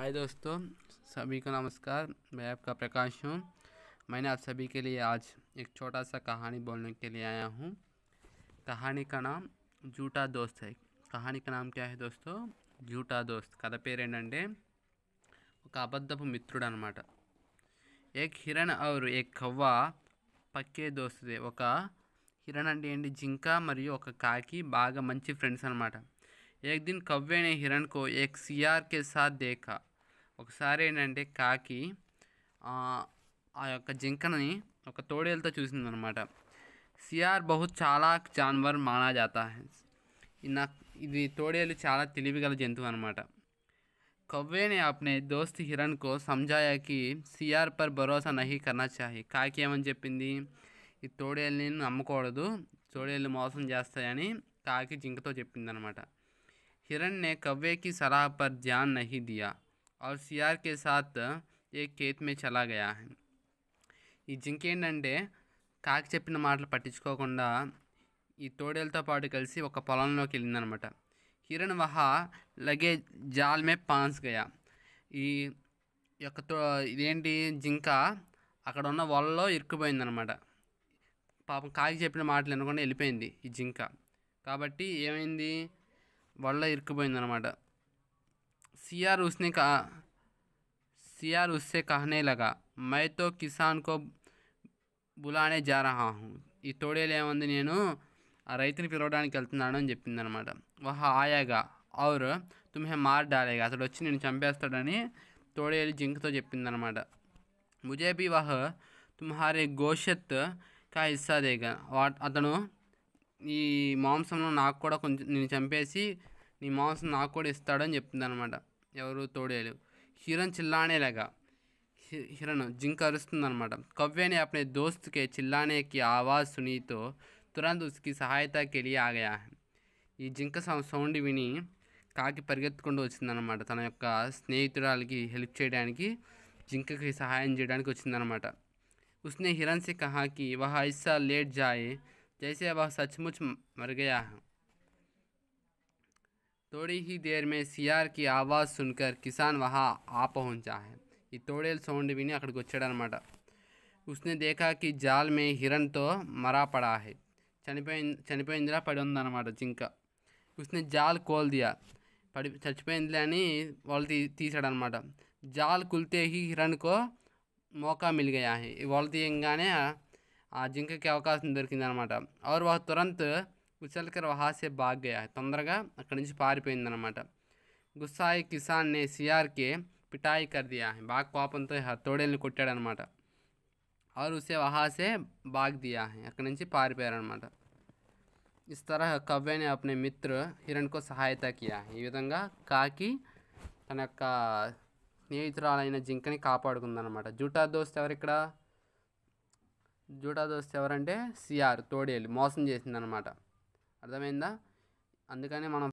हाय दोस्तों सभी को नमस्कार मैं आपका प्रकाश हूँ मैंने आप सभी के लिए आज एक छोटा सा कहानी बोलने के लिए आया हूँ कहानी का नाम झूठा दोस्त है कहानी का नाम क्या है दोस्तों झूठा दोस्त कद पेरे और मित्रुड़न एक हिरण और एक कव्वा पक्के दोस्त हिरण अंत जिंका मरी काकी बाग मंच फ्रेंड्स अन्ट एक दिन कव्वे ने हिरण को एक सीआर के साथ देखा ఒకసారి ఏంటంటే కాకి ఆ యొక్క జింకని ఒక తోడేలతో చూసింది అనమాట సిఆర్ బహు చాలా జాన్వర్ మానా జాతా నా ఇది తోడేలు చాలా తెలివిగల జంతువు అనమాట కొవ్వేని ఆపనే దోస్త్ హిరణ్కో हिरण సిఆర్ పర్ భరోసా నహి కన్నా చాహి కాకి ఏమని చెప్పింది ఈ తోడేల్ని నమ్మకూడదు తోడేళ్ళు మోసం చేస్తాయని కాకి జింకతో చెప్పింది అనమాట హిరణ్నే కవ్వేకి సలహా పర్ ధ్యాన్ నహి దియా और सियार के साथ एक खेत में చలా గయా ఈ జింక ఏంటంటే కాకి చెప్పిన మాటలు పట్టించుకోకుండా ఈ తోడేలతో పాటు కలిసి ఒక పొలంలోకి వెళ్ళిందనమాట హిరణ్ వహా లగే జాల్ మే పాన్స్ గయా ఈ యొక్క తో ఇదేంటి జింక అక్కడ ఉన్న వలలో ఇరుక్కుపోయిందనమాట పాపం కాకి చెప్పిన మాటలు వినకుండా వెళ్ళిపోయింది ఈ జింక కాబట్టి ఏమైంది వల్ల ఇరుక్కుపోయిందనమాట सियार उसने कहा सियार उससे कहने लगा मैं तो किसान को బులానే జారహాహు ఈ తోడేలేమంది నేను ఆ రైతుని పిలవడానికి వెళ్తున్నాను అని చెప్పిందనమాట వహ ఆయాగా ఔర్ తుమ్హే మార్ డాలేగా అతడు వచ్చి నేను చంపేస్తాడని తోడేలి జింకతో చెప్పిందనమాట ముజే బి వహ తుమ్హారే గోషత్ కా హిస్సా అతను ఈ మాంసంలో నాకు కూడా కొంచెం నేను చంపేసి నీ మాంసం నాకు కూడా ఇస్తాడని చెప్పిందనమాట यावरू తోడిలు హిరణ్ చిల్లానే లగా హిరణ్ జింక్ అరస్ట్ ఉంది అన్నమాట కవ్వేని ఆపనే దోస్తు కే చిల్లానే కి ఆవాజ్ సునితో త్రంద ఉస్కి సహాయత కేలియా ఆగయా ఈ జింక్ సౌండ్ విని కాకి పరిగెత్తుకొండొచ్చిందన్నమాట తనొక్క స్నేహితుడికి హెల్ప్ చేయడానికి జింక్ కే సహాయం చేయడానికి వచ్చింది అన్నమాట ఉస్నే హిరణ్ సే కహా కి వహ ఐసా లేట్ jaye జైసే అబ సచ్ముచ్ मर గయా थोड़ी ही देर में सियार की आवाज़ सुनकर किसान वहाँ आ पहुँचा है ये तोड़ेल सौंड भी नहीं अखड़ को चढ़न उसने देखा कि जाल में हिरण तो मरा पड़ा है चनप चनप इंद्रा पड़ोन जिंका उसने जाल खोल दिया पड़ चचिपोइन वालसाड़न जाल कुलते ही हिरण को मौका मिल गया है वाली आ जिंक के अवकाश दरकन और वह तुरंत కుశల్కర్ వహాసే సే బాగ్ తొందరగా అక్కడి నుంచి పారిపోయిందనమాట గుస్సాయి కిసాన్ నే సిఆర్కే పిటాయి కర్దియా బాగా కోపంతో తోడేల్ని కొట్టాడనమాట ఆరు ఉసే వహాసే బాగ్ దియా అక్కడి నుంచి పారిపోయారనమాట ఇస్ తరహ కవ్వేని అప్నే మిత్ర హిరణ్కో సహాయత కియా ఈ విధంగా కాకి తన యొక్క స్నేహితురాలైన జింకని కాపాడుకుందనమాట జూటా దోస్త్ ఎవరు ఇక్కడ జూటా దోస్త్ ఎవరంటే సిఆర్ తోడేలు మోసం చేసిందనమాట అర్థమైందా అందుకనే మనం